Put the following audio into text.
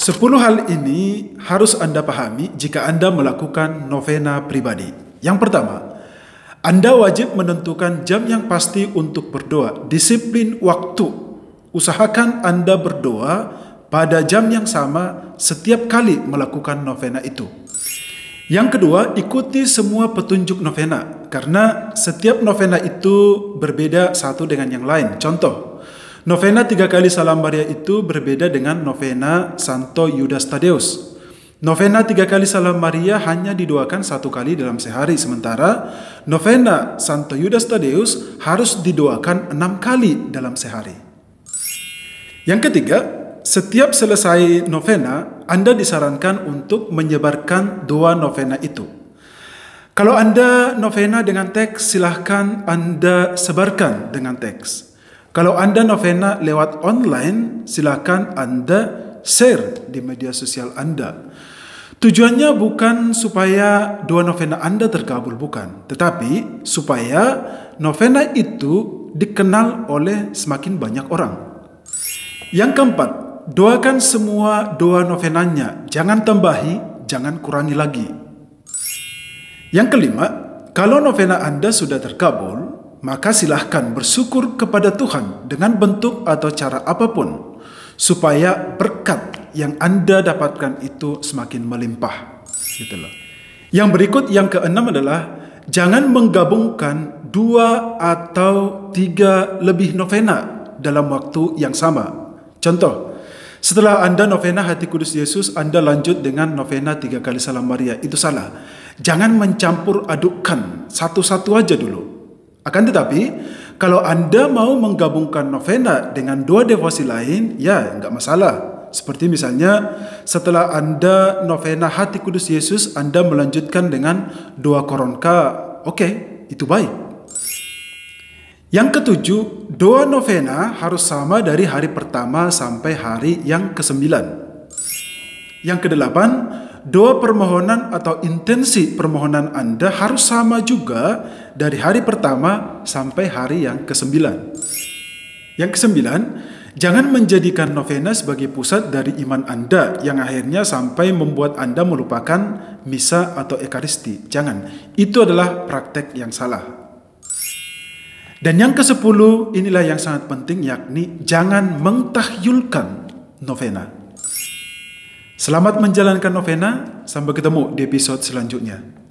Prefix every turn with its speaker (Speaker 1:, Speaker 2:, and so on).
Speaker 1: Sepuluh hal ini harus Anda pahami jika Anda melakukan novena pribadi. Yang pertama, Anda wajib menentukan jam yang pasti untuk berdoa, disiplin waktu. Usahakan Anda berdoa pada jam yang sama setiap kali melakukan novena itu. Yang kedua, ikuti semua petunjuk novena, karena setiap novena itu berbeda satu dengan yang lain. Contoh, Novena tiga kali salam Maria itu berbeda dengan novena Santo Yudas Tadeus. Novena tiga kali salam Maria hanya didoakan satu kali dalam sehari, sementara novena Santo Yudas Tadeus harus didoakan enam kali dalam sehari. Yang ketiga, setiap selesai novena, Anda disarankan untuk menyebarkan doa novena itu. Kalau Anda novena dengan teks, silahkan Anda sebarkan dengan teks. Kalau Anda novena lewat online, silakan Anda share di media sosial Anda. Tujuannya bukan supaya dua novena Anda terkabul, bukan. Tetapi supaya novena itu dikenal oleh semakin banyak orang. Yang keempat, doakan semua doa novenanya. Jangan tambahi, jangan kurangi lagi. Yang kelima, kalau novena Anda sudah terkabul, maka silahkan bersyukur kepada Tuhan dengan bentuk atau cara apapun, supaya berkat yang Anda dapatkan itu semakin melimpah. Gitu loh. Yang berikut, yang keenam adalah jangan menggabungkan dua atau tiga lebih novena dalam waktu yang sama. Contoh, setelah Anda novena hati kudus Yesus, Anda lanjut dengan novena tiga kali salam Maria. Itu salah. Jangan mencampur adukkan satu-satu aja dulu. Akan tetapi, kalau Anda mau menggabungkan novena dengan dua devosi lain, ya nggak masalah. Seperti misalnya, setelah Anda novena hati kudus Yesus, Anda melanjutkan dengan dua koronka. Oke, itu baik. Yang ketujuh, doa novena harus sama dari hari pertama sampai hari yang kesembilan. Yang kedelapan, doa permohonan atau intensi permohonan Anda harus sama juga dari hari pertama sampai hari yang kesembilan. Yang kesembilan, jangan menjadikan novena sebagai pusat dari iman Anda yang akhirnya sampai membuat Anda melupakan misa atau ekaristi. Jangan. Itu adalah praktek yang salah. Dan yang ke-10 inilah yang sangat penting yakni jangan mengtahyulkan novena. Selamat menjalankan novena, sampai ketemu di episode selanjutnya.